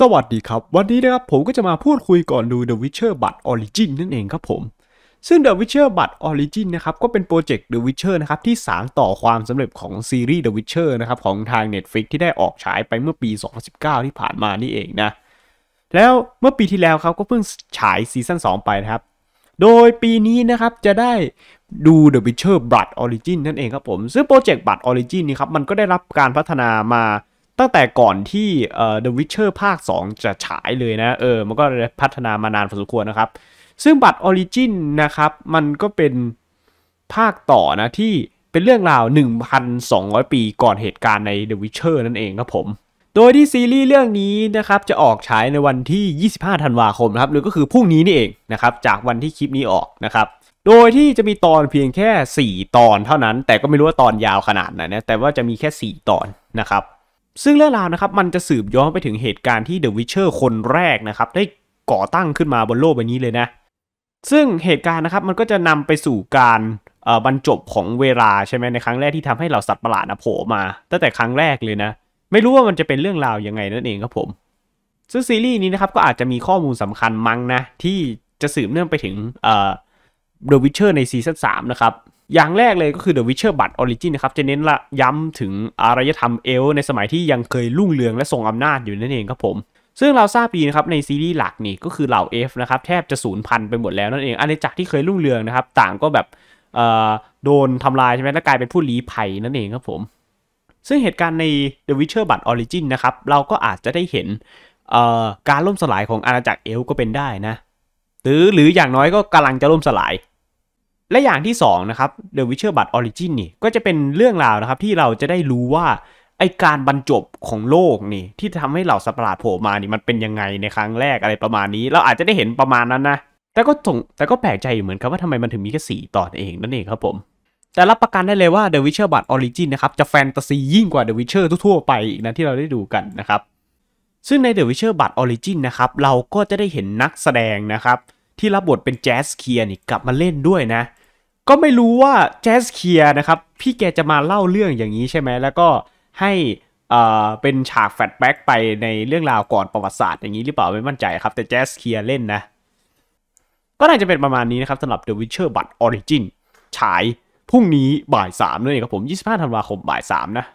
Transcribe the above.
สวัสดีครับ วันนี้นะครับผมก็จะมาพูดคุยก่อนดู The Witcher Blood Origin นั่นเองครับผม ซึ่ง The Witcher Blood Origin นะครับก็เป็นโปรเจกต์ The Witcher นะครับที่สานต่อความสำเร็จของซีรีส์ The Witcher นะครับของทาง Netflix ที่ได้ออกฉายไปเมื่อปี2019ที่ผ่านมานี่เองนะแล้วเมื่อปีที่แล้วครับก็เพิ่งฉายซีซั่น2ไปนะครับ โดยปีนี้นะครับจะได้ดู The Witcher Blood Origin นั่นเองครับผมซึ่งโปรเจกต์ Blood Origin นี่ครับมันก็ได้รับการพัฒนามาตั้งแต่ก่อนที่เอ่อ The Witcher ภาค 2 จะฉายเลยนะ เออ มันก็พัฒนามานานพอสมควรนะครับ ซึ่งบัตร Origin นะครับ มันก็เป็นภาคต่อนะที่เป็นเรื่องราว 1,200 ปีก่อนเหตุการณ์ใน The Witcher นั่นเองครับผม โดยที่ซีรีส์เรื่องนี้นะครับจะออกฉายในวันที่ 25ธันวาคมนะครับ หรือก็คือพรุ่งนี้นี่เองนะครับจากวันที่คลิปนี้ออกนะครับ โดยที่จะมีตอนเพียงแค่ 4 ตอนเท่านั้น แต่ก็ไม่รู้ว่าตอนยาวขนาดไหนนะ แต่ว่าจะมีแค่ 4 ตอนนะครับซึ่งเรื่องราวนะครับ มันจะสืบย้อนไปถึงเหตุการณ์ที่เดอะวิเชอร์คนแรกนะครับ ได้ก่อตั้งขึ้นมาบนโลกใบนี้เลยนะ ซึ่งเหตุการณ์นะครับ มันก็จะนำไปสู่การบรรจบของเวลาใช่ไหมในครั้งแรกที่ทำให้เหล่าสัตว์ประหลาดโผล่มาตั้งแต่ครั้งแรกเลยนะ ไม่รู้ว่ามันจะเป็นเรื่องราวยังไงนั่นเองครับผมซึ่งซีรีส์นี้นะครับก็อาจจะมีข้อมูลสำคัญมั้งนะ ที่จะสืบเนื่องไปถึงเดอะวิเชอร์ในซีซั่นสามนะครับอย่างแรกเลยก็คือ The Witcher b l o Origin นะครับ จะเน้นละย้ำถึงอารยธรรมเอลในสมัยที่ยังเคยรุ่งเรืองและทรงอำนาจอยู่นั่นเองครับผม ซึ่งเราทราบดีนะครับในซีรีส์หลักนี่ก็คือเหล่าเอฟนะครับแทบจะสูญพันธุ์ไปหมดแล้วนั่นเองอาณาจักรที่เคยรุ่งเรืองนะครับต่างก็แบบโดนทำลายใช่ไหมและกลายเป็นผู้ลี้ภัยนั่นเองครับผม ซึ่งเหตุการณ์ใน The Witcher b l o Origin นะครับเราก็อาจจะได้เห็นการล่มสลายของอาณาจักรเอลก็เป็นได้นะหรือหรืออย่างน้อยก็กำลังจะล่มสลายและอย่างที่2นะครับ The Witcher Blood o r i g i นนี่ก็จะเป็นเรื่องราวนะครับที่เราจะได้รู้ว่าไอการบรรจบของโลกนี่ ที่ทำให้เหล่าสัตว์ประหลาดโผล่มานี่มันเป็นยังไงในครั้งแรกอะไรประมาณนี้ เราอาจจะได้เห็นประมาณนั้นนะแต่ก็สงแต่ก็แปลกใจอยู่เหมือนครับว่าทำไมมันถึงมีแค่สี่ตอนเอง นั่นเองครับผม แต่รับประกันได้เลยว่า The Witcher Blood o r i g i นนะครับจะแฟนตาซียิ่งกว่า The Witcher ทั่ว ๆ ไปอีกนะที่เราได้ดูกันนะครับซึ่งใน The Witcher Blood Origin นะครับเราก็จะได้เห็นนักแสดงนะครับที่รับบทเป็นแจสเคียร์นี่กลับมาเล่นด้วยนะเก็ไม่รู้ว่าแจสเคียนะครับพี่แกจะมาเล่าเรื่องอย่างนี้ใช่ไหมแล้วก็ให้อ่อเป็นฉากแฟลชแบ็กไปในเรื่องราวก่อนประวัติศาสตร์อย่างนี้หรือเปล่าไม่มั่นใจครับ แต่แจสเคียเล่นนะ ก็น่าจะเป็นประมาณนี้นะครับสำหรับ The Witcher บัต o ออริจินฉายพรุ่งนี้บ่าย3นั่นเองครับผม 25ธันวาคมบ่าย3นะ